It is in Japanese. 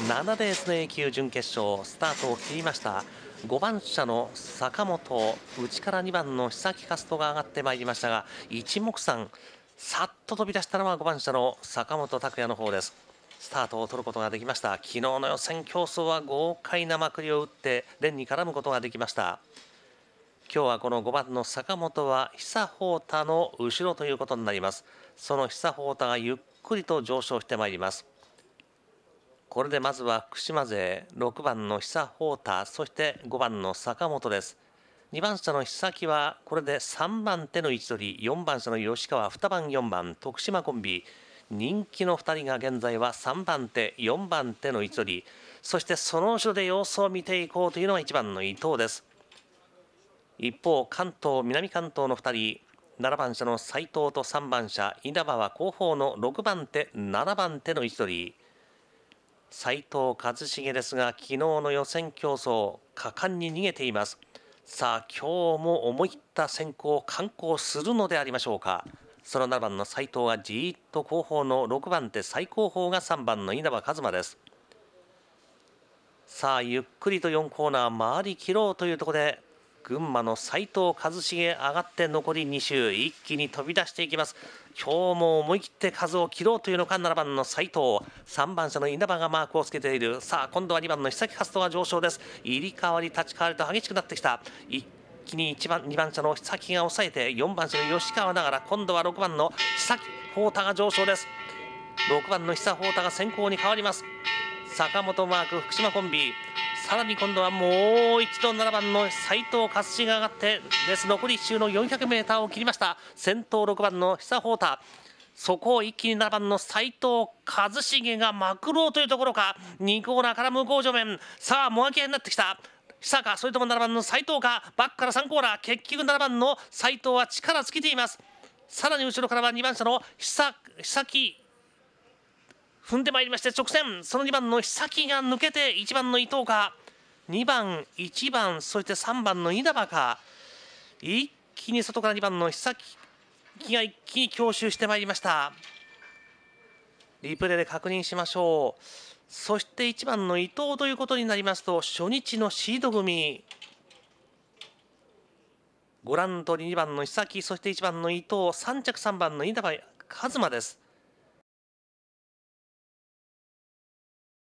7レースの A 級準決勝スタートを切りました5番車の坂本内から2番の久木カストが上がってまいりましたが一目散さっと飛び出したのは5番車の坂本拓也の方ですスタートを取ることができました昨日の予選競争は豪快なまくりを打って連に絡むことができました今日はこの5番の坂本は久保田の後ろということになりますその久保田がゆっくりと上昇してまいりますこれでまずは福島勢6番の久保田そして5番の坂本です2番下の久木はこれで3番手の位置取り4番下の吉川2番4番徳島コンビ人気の2人が現在は3番手4番手の位置取りそしてその後ろで様子を見ていこうというのが1番の伊藤です一方関東南関東の2人7番車の斉藤と3番車稲葉は後方の6番手7番手の位置取り斉藤和重ですが昨日の予選競争果敢に逃げていますさあ今日も思い切った先行観光するのでありましょうかその7番の斉藤はじーっと後方の6番手最高峰が3番の稲葉一馬ですさあゆっくりと4コーナー回り切ろうというところで群馬の斉藤和茂上がって残り2周一気に飛び出していきます今日も思い切って数を切ろうというのか7番の斉藤3番車の稲葉がマークをつけているさあ今度は2番の久木ハ人が上昇です入り替わり立ち替わりと激しくなってきた一気に1番2番車の久木が抑えて4番車の吉川ながら今度は6番の久木宝太が上昇です6番の久宝太が先行に変わります坂本マーク福島コンビさらに今度はもう一度7番の斎藤勝志が上がってです残り1周の 400m を切りました先頭6番の久保田そこを一気に7番の斎藤和重がまくろうというところか2コーナーから向こう正面さあもがき合いになってきた久かそれとも7番の斎藤かバックから3コーナー結局7番の斎藤は力尽きていますさらに後ろからは2番車の久久木踏んでまいりまして直線その2番の久木が抜けて1番の伊藤か2番1番そして3番の稲葉か一気に外から2番の久木が一気に強襲してまいりましたリプレイで確認しましょうそして1番の伊藤ということになりますと初日のシード組ご覧の通り2番の久木そして1番の伊藤3着3番の稲葉和馬です